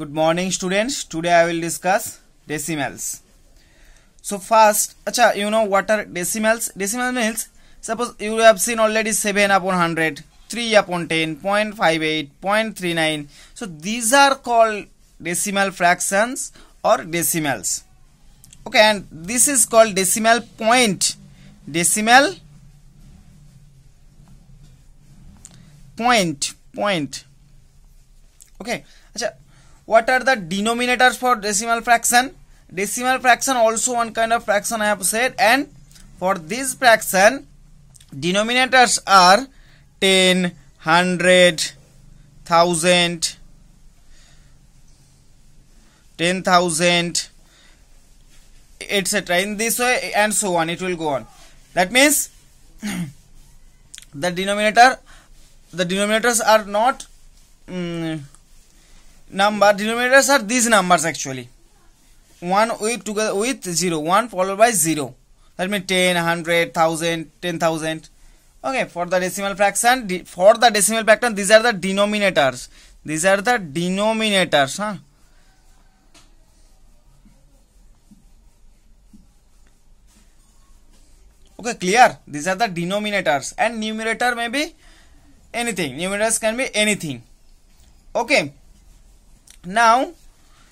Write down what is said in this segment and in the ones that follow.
good morning students today i will discuss decimals so first acha you know what are decimals decimal means suppose you have seen already 7 upon 100 3 upon 10 0.58 0.39 so these are called decimal fractions or decimals okay and this is called decimal point decimal point point okay what are the denominators for decimal fraction decimal fraction also one kind of fraction i have said and for this fraction denominators are 10 100 1000 10000 etc in this way and so on it will go on that means the denominator the denominators are not um, number denominators are these numbers actually 1 with together with 0 1 followed by 0 that means 10 100 1000 10000 okay for the decimal fraction for the decimal fraction these are the denominators these are the denominators huh okay clear these are the denominators and numerator may be anything numerators can be anything okay now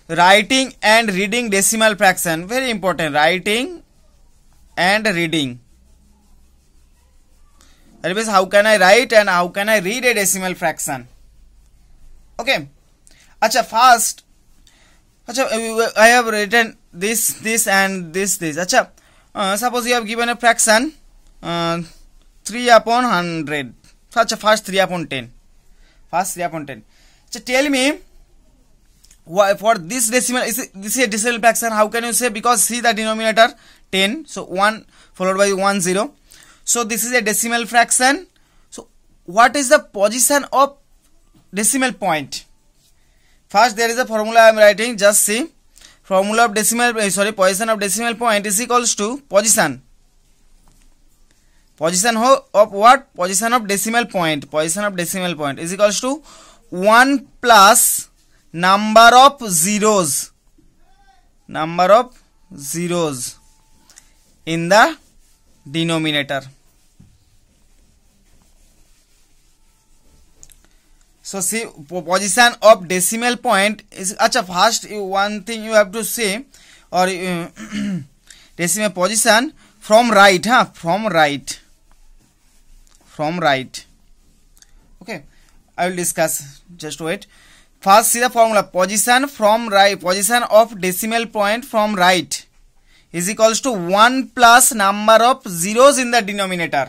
writing and reading decimal fraction very important writing and reading That means how can I write and how can I read a decimal fraction? Okay. Acha first. Acha, I have written this, this, and this, this. Acha, uh, suppose you have given a fraction uh, 3 upon 100. Acha, first 3 upon 10. First 3 upon 10. Acha, tell me why for this decimal is this is a decimal fraction how can you say because see the denominator 10 so 1 followed by 1 0 so this is a decimal fraction so what is the position of decimal point first there is a formula i am writing just see formula of decimal eh, sorry position of decimal point is equals to position position of what position of decimal point position of decimal point is equals to 1 plus number of zeros number of zeros in the denominator so see position of decimal point अच्छा first one thing you have to say और decimal position from right हाँ from right from right okay I will discuss just wait First see the formula position from right position of decimal point from right is equals to 1 plus number of zeros in the denominator.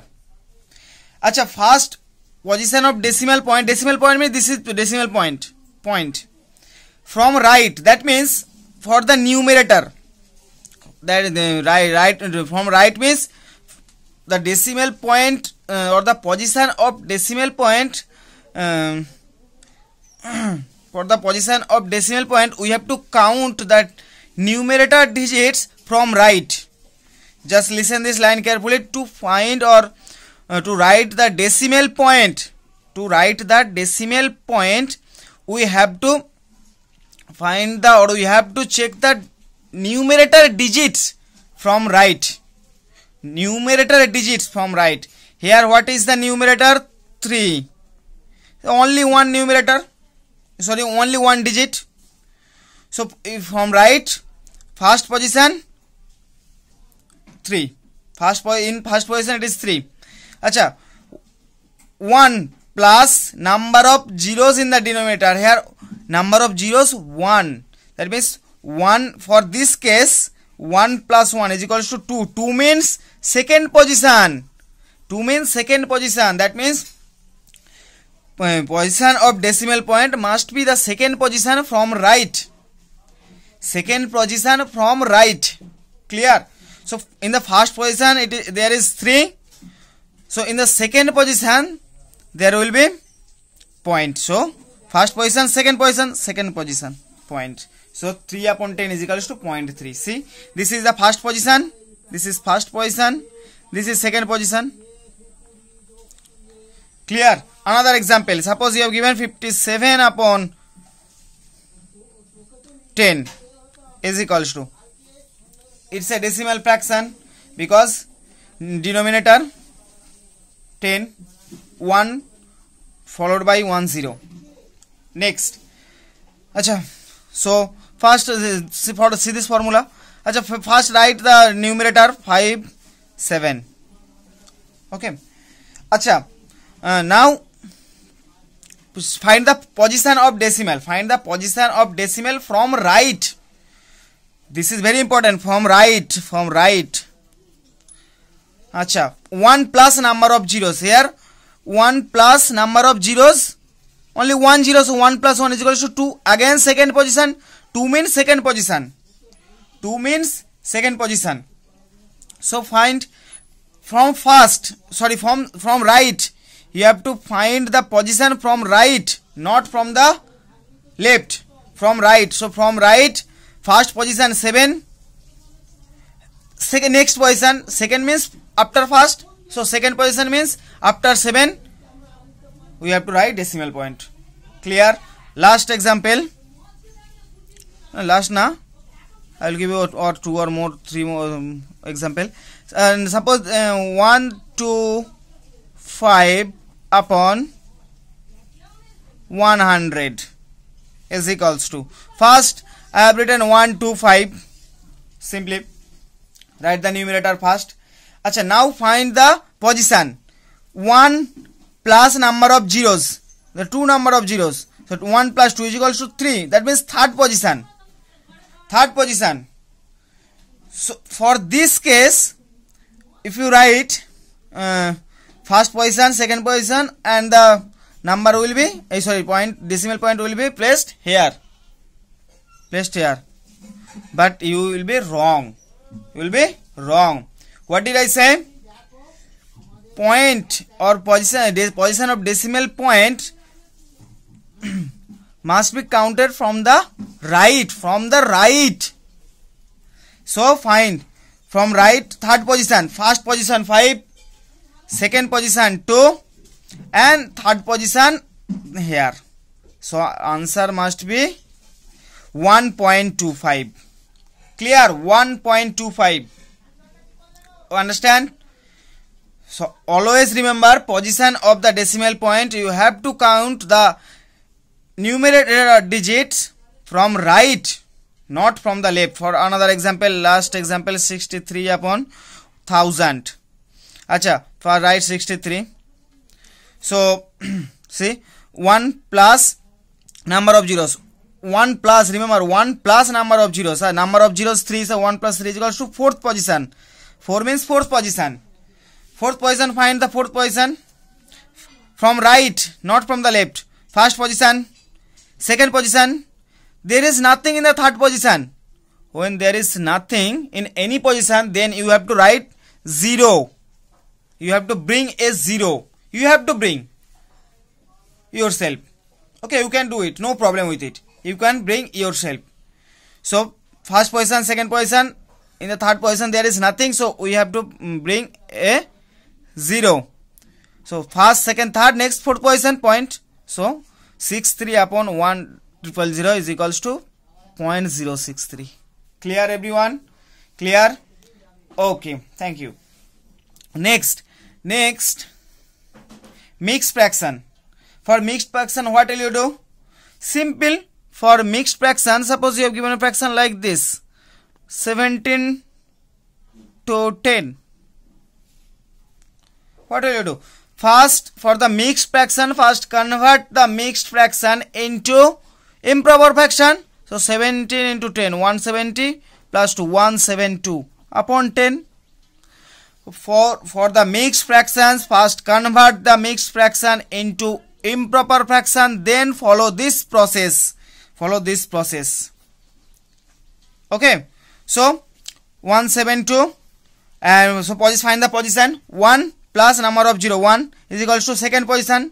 Acha first position of decimal point decimal point means this is decimal point point from right that means for the numerator That is the right right from right means the decimal point uh, or the position of decimal point um, for the position of decimal point we have to count that numerator digits from right just listen this line carefully to find or uh, to write the decimal point to write the decimal point we have to find the or we have to check the numerator digits from right numerator digits from right here what is the numerator 3 only one numerator sorry only one digit so if from right first position 3 first po in first position it is 3 acha 1 plus number of zeros in the denominator here number of zeros 1 that means 1 for this case 1 plus 1 is equals to 2 2 means second position 2 means second position that means position of decimal point must be the second position from right second position from right clear so in the first position it is, there is 3 so in the second position there will be point so first position second position second position point so 3 upon 10 is equals to 0.3 see this is the first position this is first position this is second position clear another example suppose you have given 57 upon 10 is equals to it's a decimal fraction because denominator 10 1 followed by 1 0 next acha so first for see this formula acha first write the numerator 5 7 okay acha uh, now find the position of decimal find the position of decimal from right this is very important from right from right acha 1 plus number of zeros here 1 plus number of zeros only 1 zero so 1 plus 1 is equal to 2 again second position 2 means second position 2 means second position so find from first sorry from from right you have to find the position from right not from the left from right so from right first position 7 second next position second means after first so second position means after 7 we have to write decimal point clear last example uh, last now I will give you or, or two or more three more um, example and suppose uh, one two five upon 100 is equals to first I have written 125 simply write the numerator first Achha, now find the position 1 plus number of zeros the two number of zeros so 1 plus 2 is equals to 3 that means third position third position so for this case if you write uh, first position second position and the number will be eh, sorry point decimal point will be placed here placed here but you will be wrong you will be wrong what did i say point or position eh, position of decimal point must be counted from the right from the right so find from right third position first position 5 second position 2 and third position here so answer must be 1.25 clear 1.25 understand so always remember position of the decimal point you have to count the numerator digits from right not from the left for another example last example 63 upon 1000 acha for right 63 so see 1 plus number of zeros 1 plus remember 1 plus number of zeros uh, number of zeros 3 so 1 plus 3 is equals to fourth position 4 means fourth position fourth position find the fourth position from right not from the left first position second position there is nothing in the third position when there is nothing in any position then you have to write 0 you have to bring a 0 you have to bring yourself okay you can do it no problem with it you can bring yourself so first position second position in the third position there is nothing so we have to bring a 0 so first second third next fourth position point so 63 upon 1 triple 0 is equals to 0.063 clear everyone clear okay thank you next Next, mixed fraction. For mixed fraction, what will you do? Simple. For mixed fraction, suppose you have given a fraction like this. 17 to 10. What will you do? First, for the mixed fraction, first convert the mixed fraction into improper fraction. So 17 into 10, 170 plus 172 upon 10 for for the mixed fractions first convert the mixed fraction into improper fraction then follow this process follow this process okay so 172 and so position find the position 1 plus number of 0 1 is equal to second position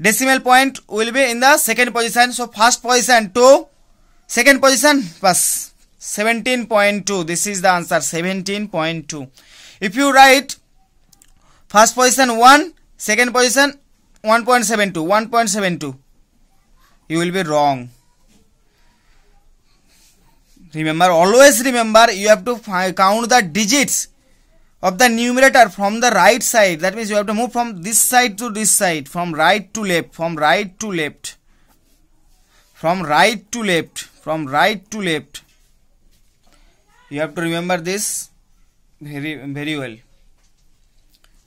decimal point will be in the second position so first position 2 second position plus 17.2 this is the answer 17.2 if you write first position 1, second position 1.72, 1.72, you will be wrong. Remember, always remember you have to count the digits of the numerator from the right side. That means you have to move from this side to this side, from right to left, from right to left, from right to left, from right to left. You have to remember this very very well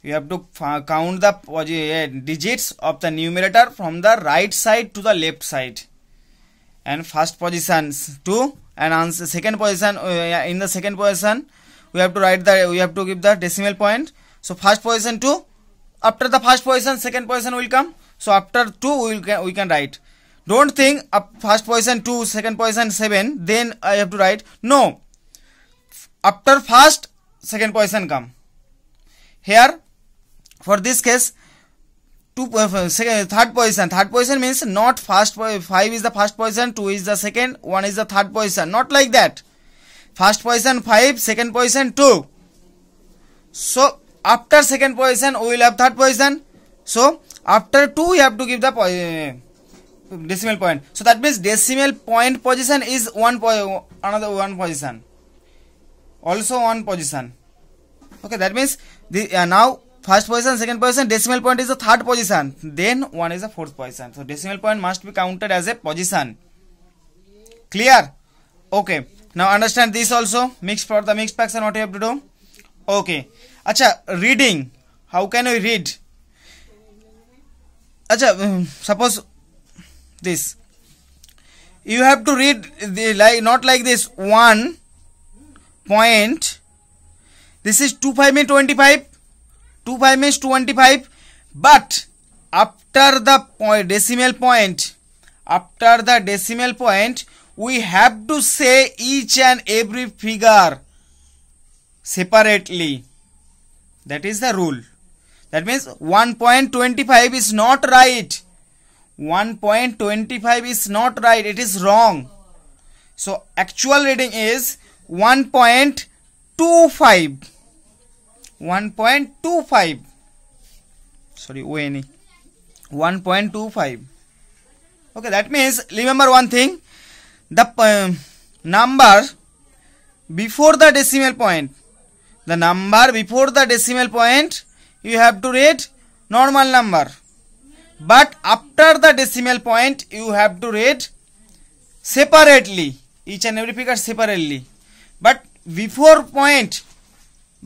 you have to count the digits of the numerator from the right side to the left side and first position two, and answer second position uh, in the second position we have to write the we have to give the decimal point so first position two, after the first position second position will come so after 2 we can we can write don't think up first position 2 second position 7 then i uh, have to write no after first second position come here for this case two uh, second, third position third position means not first five is the first position two is the second one is the third position not like that first position five second position two so after second position we will have third position so after two you have to give the uh, decimal point so that means decimal point position is one po another one position also on position okay that means the uh, now first position second position decimal point is the third position then one is the fourth position so decimal point must be counted as a position clear okay now understand this also mixed for the mixed fraction what you have to do okay acha reading how can we read acha um, suppose this you have to read the like not like this one point this is 2 5 means 25 2 5 means 25 but after the point, decimal point after the decimal point we have to say each and every figure separately that is the rule that means 1.25 is not right 1.25 is not right it is wrong so actual reading is 1.25 1.25 sorry one 1.25 okay that means remember one thing the uh, number before the decimal point the number before the decimal point you have to read normal number but after the decimal point you have to read separately each and every figure separately but before point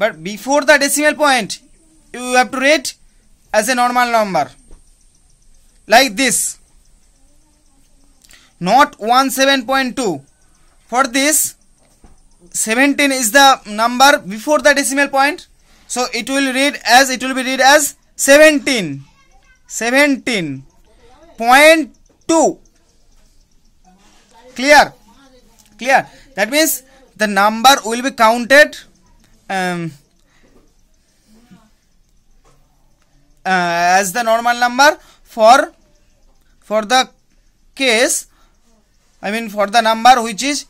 but before the decimal point you have to rate as a normal number like this not 17.2 for this 17 is the number before the decimal point so it will read as it will be read as 17 17.2 clear clear that means the number will be counted um, uh, as the normal number for for the case I mean for the number which is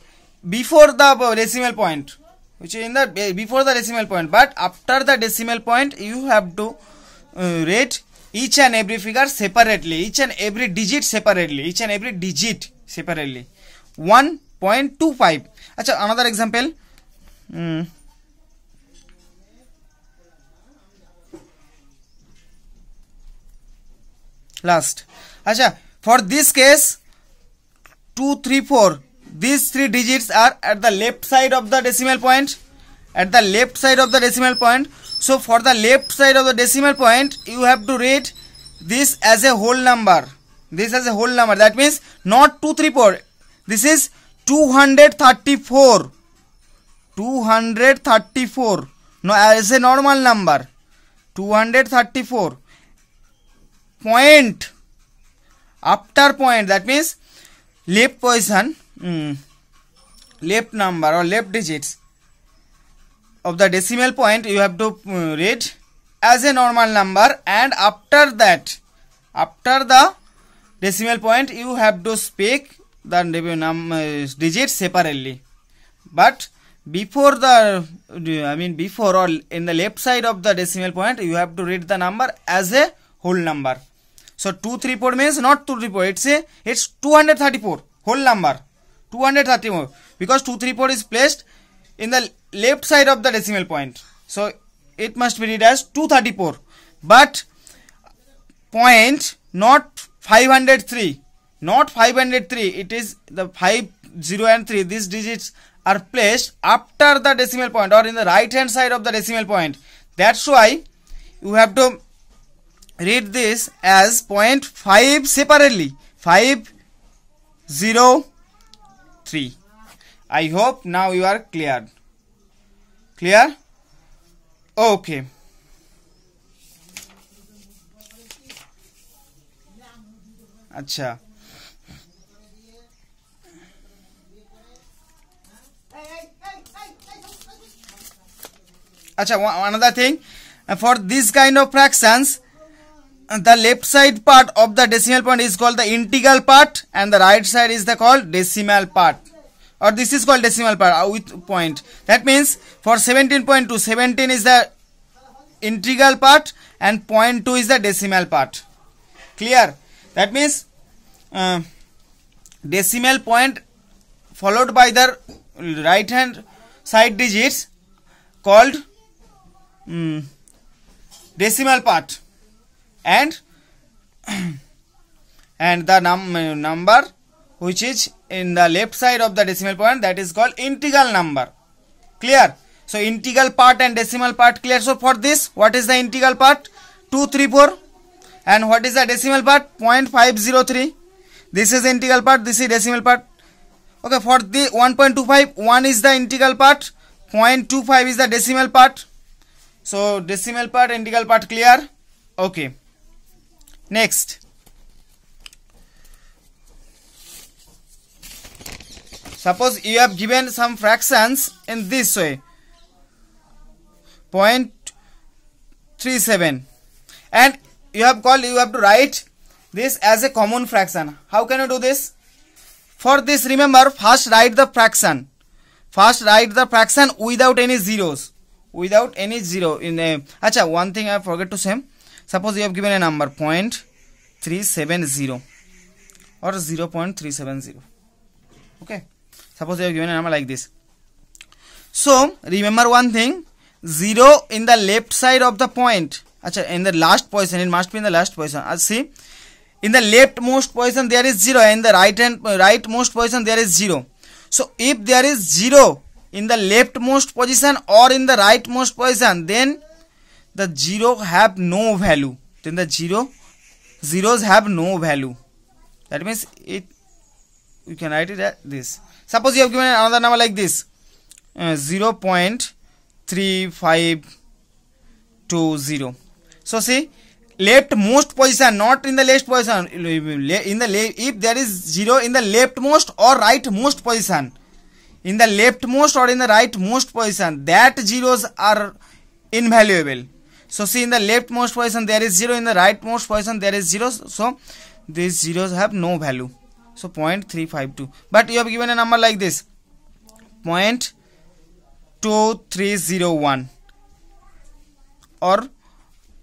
before the decimal point which is in the before the decimal point but after the decimal point you have to uh, rate each and every figure separately each and every digit separately each and every digit separately 1.25 Achha, another example. Last. Achha, for this case, 2, 3, 4, these three digits are at the left side of the decimal point. At the left side of the decimal point. So, for the left side of the decimal point, you have to read this as a whole number. This as a whole number. That means not 2, 3, 4. This is 234 234 no as a normal number 234 point after point that means left position mm, left number or left digits of the decimal point you have to hmm, read as a normal number and after that after the decimal point you have to speak the number uh, digits separately but before the I mean before or in the left side of the decimal point you have to read the number as a whole number so 234 means not 234 it's a it's 234 whole number 234 because 234 is placed in the left side of the decimal point so it must be read as 234 but point not 503 not 5 and 3 it is the 5 0 and 3 these digits are placed after the decimal point or in the right hand side of the decimal point that's why you have to read this as 0.5 separately 5 0 3 i hope now you are cleared clear okay अच्छा acha one, another thing uh, for this kind of fractions uh, the left side part of the decimal point is called the integral part and the right side is the called decimal part or this is called decimal part uh, with point that means for 17.2 17 is the integral part and 0.2 is the decimal part clear that means uh, decimal point followed by the right hand side digits called um, decimal part and and the num number which is in the left side of the decimal point that is called integral number clear so integral part and decimal part clear so for this what is the integral part 234 and what is the decimal part 0.503 this is integral part this is decimal part okay for the 1.25 1 is the integral part 0.25 is the decimal part so decimal part, integral part clear? Okay. Next. Suppose you have given some fractions in this way. 0.37 and you have called you have to write this as a common fraction. How can you do this? For this remember first write the fraction. First write the fraction without any zeros without any zero in a acha one thing i forget to say suppose you have given a number 0.370 or 0.370 okay suppose you have given a number like this so remember one thing zero in the left side of the point acha in the last position it must be in the last position as uh, see in the leftmost position there is zero and the right hand right most position there is zero so if there is zero in the leftmost position or in the rightmost position then the zero have no value then the zero zeros have no value that means it you can write it at this suppose you have given another number like this uh, 0 0.3520 so see left most position not in the left position in the if there is zero in the leftmost or rightmost position in the leftmost or in the rightmost position that zeros are invaluable so see in the leftmost position there is zero in the rightmost position there is zeros so these zeros have no value so 0.352 but you have given a number like this 0.2301 or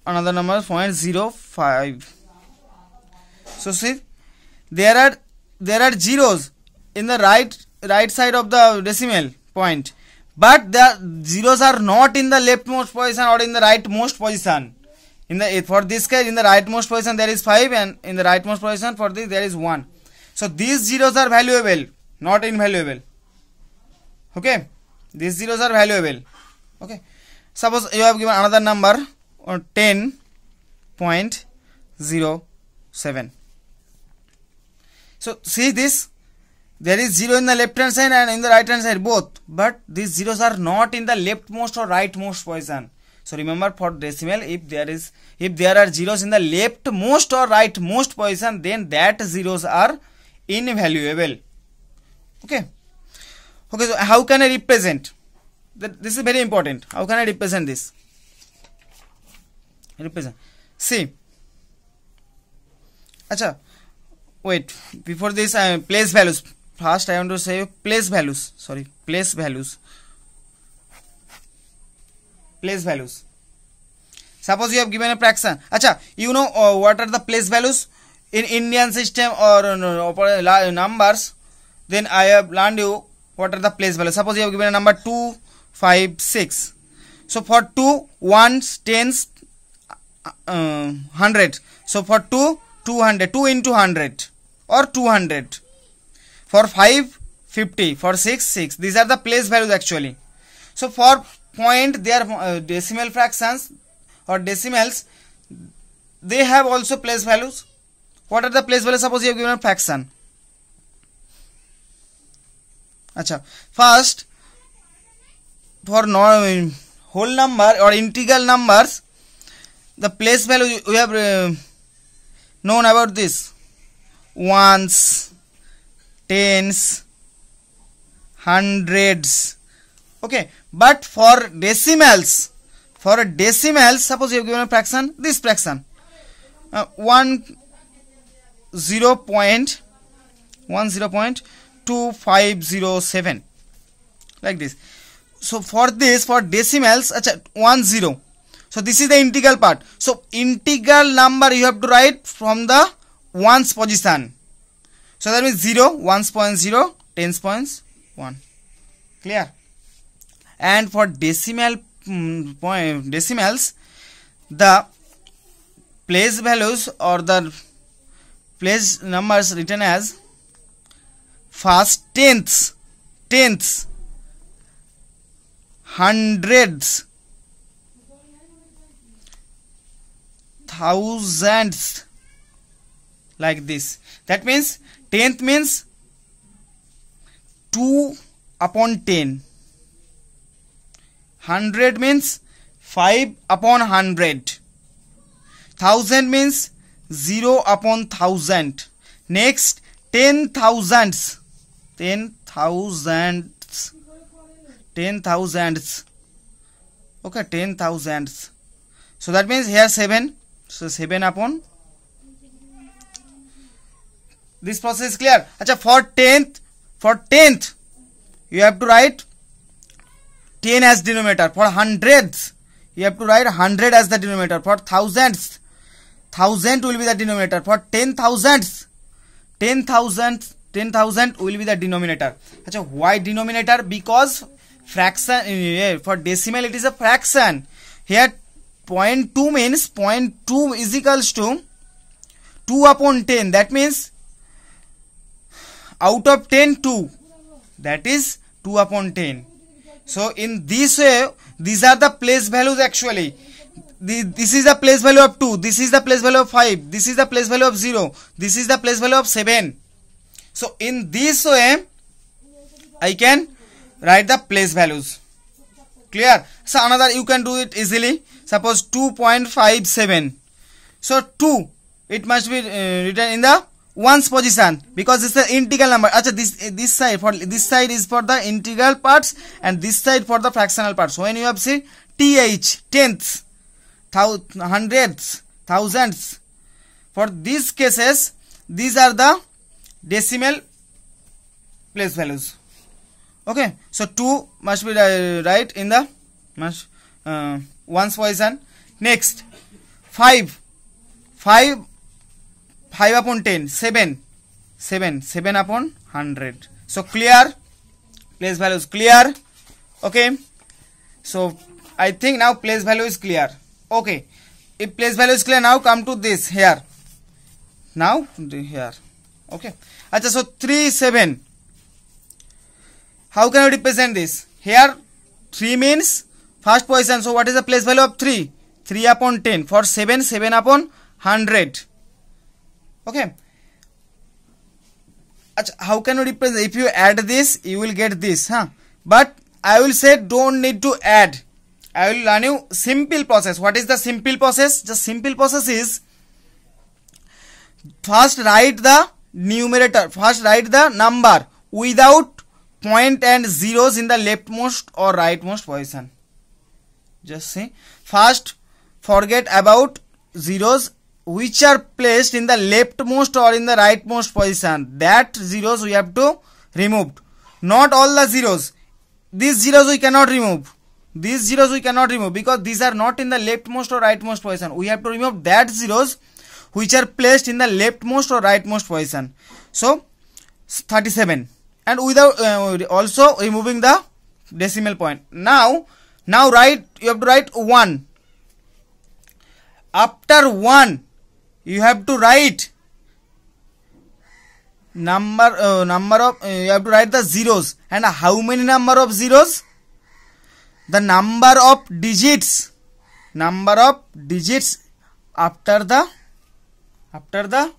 another number 0.05 so see there are there are zeros in the right right side of the decimal point but the zeros are not in the leftmost position or in the rightmost position in the for this case in the rightmost position there is 5 and in the rightmost position for this there is 1 so these zeros are valuable not invaluable okay these zeros are valuable okay suppose you have given another number uh, 10.07 so see this there is 0 in the left hand side and in the right hand side both but these zeros are not in the leftmost or rightmost position so remember for decimal if there is if there are zeros in the leftmost or rightmost position then that zeros are invaluable okay okay so how can i represent this is very important how can i represent this represent see acha wait before this i place values first I want to say place values sorry place values place values suppose you have given a fraction acha you know uh, what are the place values in Indian system or uh, numbers then I have learned you what are the place values suppose you have given a number 2 5 6 so for 2 1s 10s uh, 100 so for 2 200 2 into 100 or 200 for 5 50 for 6 6 these are the place values actually so for point they are uh, decimal fractions or decimals they have also place values what are the place values suppose you have given a fraction acha first for no, whole number or integral numbers the place value we have uh, known about this once tens, hundreds. Okay, but for decimals, for a decimal, suppose you have given a fraction, this fraction, uh, one zero point one zero point two five zero seven, like this. So for this, for decimals, one zero. So this is the integral part. So integral number you have to write from the ones position. So that means 0, 1's point 0, 10's points 1. Clear? And for decimal mm, point, decimals, the place values or the place numbers written as first tenths, tenths, hundreds, thousands like this. That means tenth means 2 upon 10 100 means 5 upon 100 1000 means 0 upon 1000 next 10 thousands 10 thousands 10 thousands okay 10 thousands so that means here 7 so 7 upon this process is clear acha for 10th for 10th you have to write 10 as denominator for hundreds you have to write 100 as the denominator for thousands thousand will be the denominator for ten thousands ten thousand ten thousand will be the denominator acha why denominator because fraction eh, eh, for decimal it is a fraction here 0.2 means 0.2 is equals to 2 upon 10 that means out of 10 2 that is 2 upon 10 so in this way these are the place values actually this is the place value of 2 this is the place value of 5 this is the place value of 0 this is the place value of 7 so in this way i can write the place values clear so another you can do it easily suppose 2.57 so 2 it must be uh, written in the one's position because it's an integral number acha this this side for this side is for the integral parts and this side for the fractional parts when you have see th tenths hundredths thousands for these cases these are the decimal place values okay so 2 must be uh, right in the must uh, one's position next 5 5 5 upon 10 7 7 7 upon 100 so clear place value is clear okay so i think now place value is clear okay if place value is clear now come to this here now here okay Achha, so 3 7 how can I represent this here 3 means first position so what is the place value of 3 3 upon 10 for 7 7 upon 100 okay how can you represent if you add this you will get this huh but i will say don't need to add i will learn you simple process what is the simple process the simple process is first write the numerator first write the number without point and zeros in the leftmost or rightmost position just see first forget about zeros which are placed in the leftmost or in the rightmost position that zeros we have to remove not all the zeros these zeros we cannot remove these zeros we cannot remove because these are not in the leftmost or rightmost position we have to remove that zeros which are placed in the leftmost or rightmost position so 37 and without uh, also removing the decimal point now now write you have to write 1 after 1 you have to write number uh, number of uh, you have to write the zeros and how many number of zeros the number of digits number of digits after the after the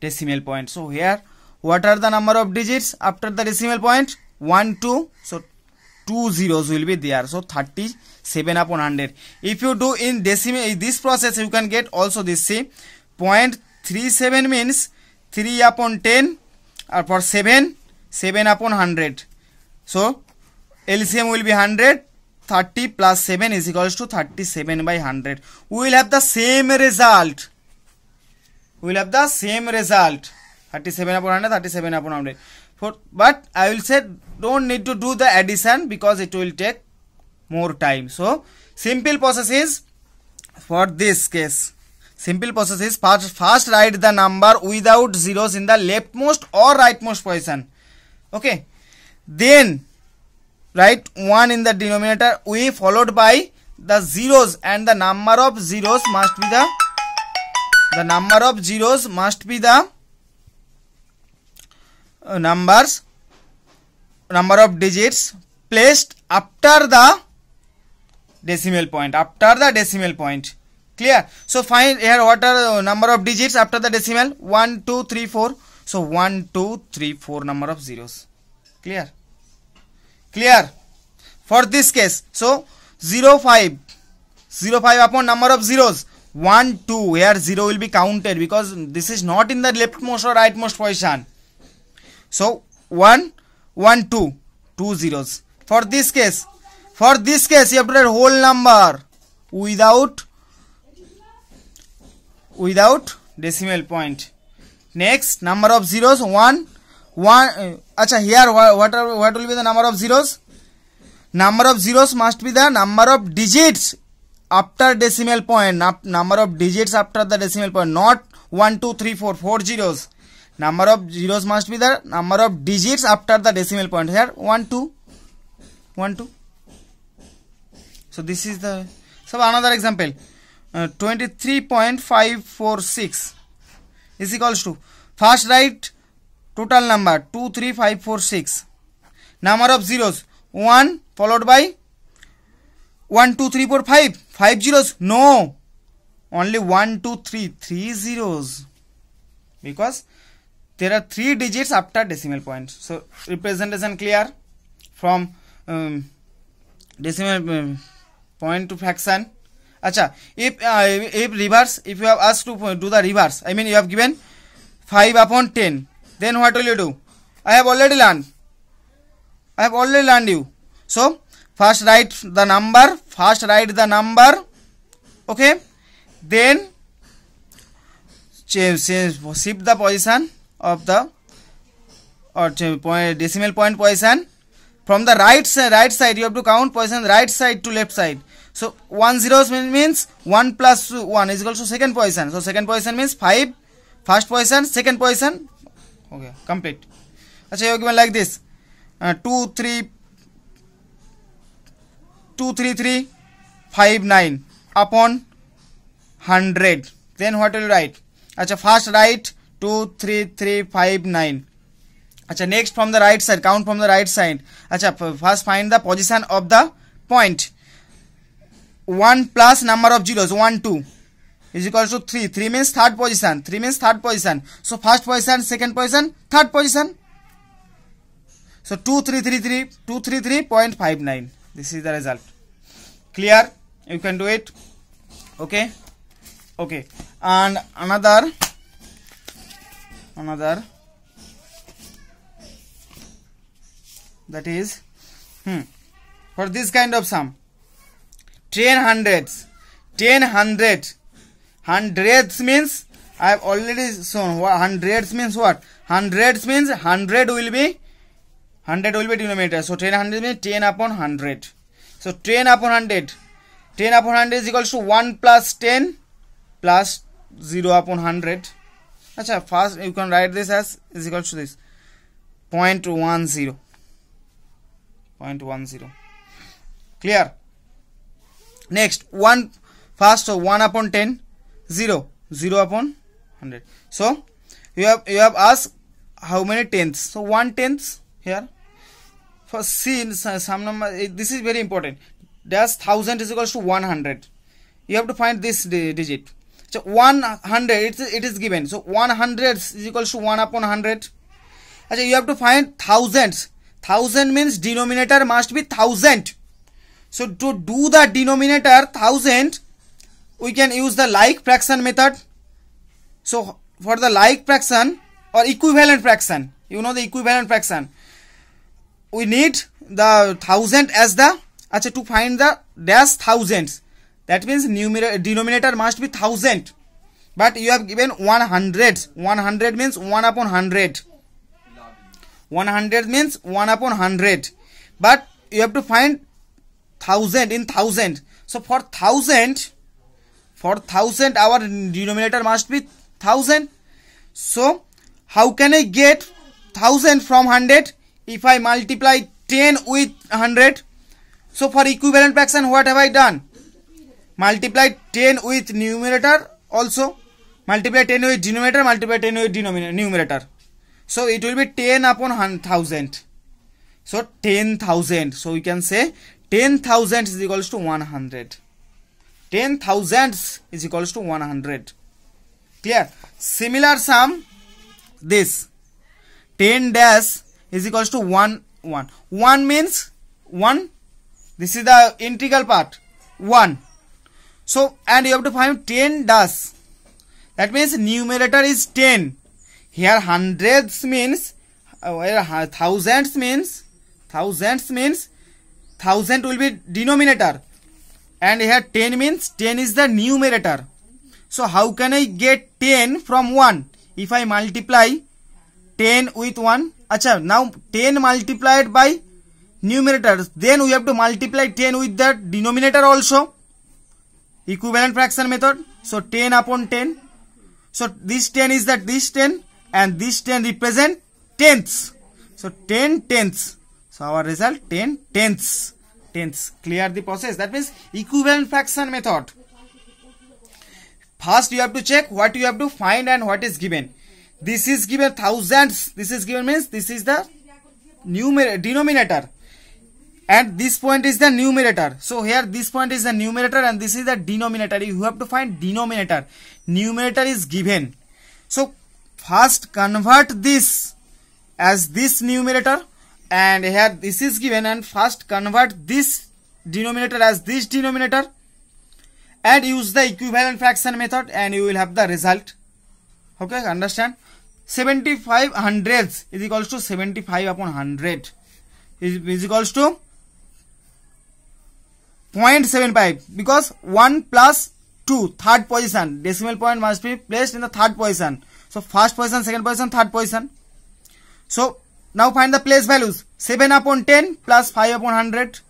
decimal point so here what are the number of digits after the decimal point 1 2 so two zeros will be there so 30 7 upon 100 if you do in decimal this process you can get also this see 0.37 means 3 upon 10 or for 7 7 upon 100 so LCM will be 100 30 plus 7 is equals to 37 by 100 we will have the same result we will have the same result 37 upon 100 37 upon 100 but I will say don't need to do the addition because it will take more time so simple process is for this case simple process is first first write the number without zeros in the leftmost or rightmost position okay then write 1 in the denominator we followed by the zeros and the number of zeros must be the the number of zeros must be the uh, numbers number of digits placed after the decimal point after the decimal point clear so find here what are number of digits after the decimal 1 2 3 4 so 1 2 3 4 number of zeros clear clear for this case so 0 5 0 5 upon number of zeros 1 2 here 0 will be counted because this is not in the leftmost or rightmost position so 1 1 2 two zeros for this case for this case अपने whole number without without decimal point next number of zeros one one अच्छा here what what will be the number of zeros number of zeros must be the number of digits after decimal point number of digits after the decimal point not one two three four four zeros number of zeros must be the number of digits after the decimal point here one two one two so this is the so another example uh, 23.546 is equals to first write total number 23546 number of zeros 1 followed by 1 2 3 4 5 5 zeros no only 1 2 3 3 zeros because there are three digits after decimal point so representation clear from um, decimal um, point to fraction acha if uh, if reverse if you have asked to do the reverse i mean you have given 5 upon 10 then what will you do i have already learned i have already learned you so first write the number first write the number okay then change, change shift the position of the or point, decimal point position from the right right side you have to count position right side to left side So one zeros means one plus one is equal to second position. So second position means five. First position, second position. Okay, complete. अच्छा ये given like this. Uh, two three two three three five nine upon hundred. Then what will you write? अच्छा first write two three three five nine. अच्छा next from the right side count from the right side. अच्छा first find the position of the point. 1 plus number of zeros 1 2 is equal to 3 3 means third position 3 means third position so first position second position third position so 2333 233.59 this is the result clear you can do it okay okay and another another that is hmm for this kind of sum ten hundreds ten hundred hundreds means I have already shown what hundreds means what hundreds means hundred will be hundred will be denominator so ten hundred means ten upon hundred so ten upon hundred ten upon hundred is equals to one plus ten plus zero upon hundred Achha, first you can write this as is equal to this 0.10 0.10 clear Next, 1 first, 1 upon 10, 0, 0 upon 100. So, you have, you have asked how many tenths? So, 1 tenth here. For since some number, eh, this is very important. That's 1000 is equal to 100. You have to find this digit. So, 100, it's, it is given. So, 100 is equal to 1 upon 100. Achha, you have to find thousands. Thousand means denominator must be thousand. So to do the denominator 1000, we can use the like fraction method. So for the like fraction or equivalent fraction, you know the equivalent fraction, we need the 1000 as the, Actually, to find the dash thousands. That means numerator, denominator must be 1000. But you have given 100. 100 means 1 upon 100. 100 means 1 upon 100. But you have to find thousand in thousand so for thousand for thousand our denominator must be thousand so how can i get thousand from hundred if i multiply 10 with 100 so for equivalent fraction what have i done multiply 10 with numerator also multiply 10 with denominator multiply 10 with denominator numerator so it will be 10 upon 1000 so 10000 so we can say 10 thousands is equals to 100 10 thousands is equals to 100 clear similar sum this 10 dash is equals to 1 1 1 means 1 this is the integral part 1 so and you have to find 10 dash that means numerator is 10 here hundreds means uh, thousands means thousands means 1000 will be denominator and here 10 means 10 is the numerator. So how can I get 10 from 1? If I multiply 10 with 1, Achha, now 10 multiplied by numerator, then we have to multiply 10 with the denominator also. Equivalent fraction method. So 10 upon 10. So this 10 is that this 10 and this 10 represent tenths. So 10 tenths. So our result 10 tenths. Tenths. Clear the process. That means equivalent fraction method. First you have to check what you have to find and what is given. This is given thousands. This is given means this is the numerator denominator. And this point is the numerator. So here this point is the numerator and this is the denominator. You have to find denominator. Numerator is given. So first convert this as this numerator and here this is given and first convert this denominator as this denominator and use the equivalent fraction method and you will have the result okay understand 75 hundredths is equals to 75 upon 100 is, is equals to 0.75 because 1 plus 2 third position decimal point must be placed in the third position so first position second position third position so now find the place values. 7 upon 10 plus 5 upon 100.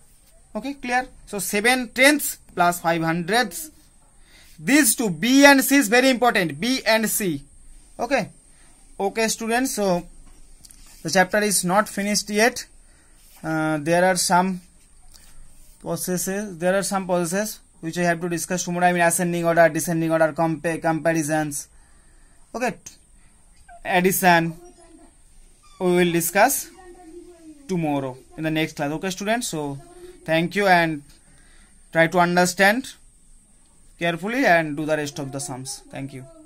Okay, clear? So 7 tenths plus 5 hundredths. These two B and C is very important. B and C. Okay. Okay, students. So the chapter is not finished yet. Uh, there are some processes. There are some processes which I have to discuss tomorrow. I mean ascending order, descending order, compa comparisons. Okay. Addition we will discuss tomorrow in the next class okay students so thank you and try to understand carefully and do the rest of the sums thank you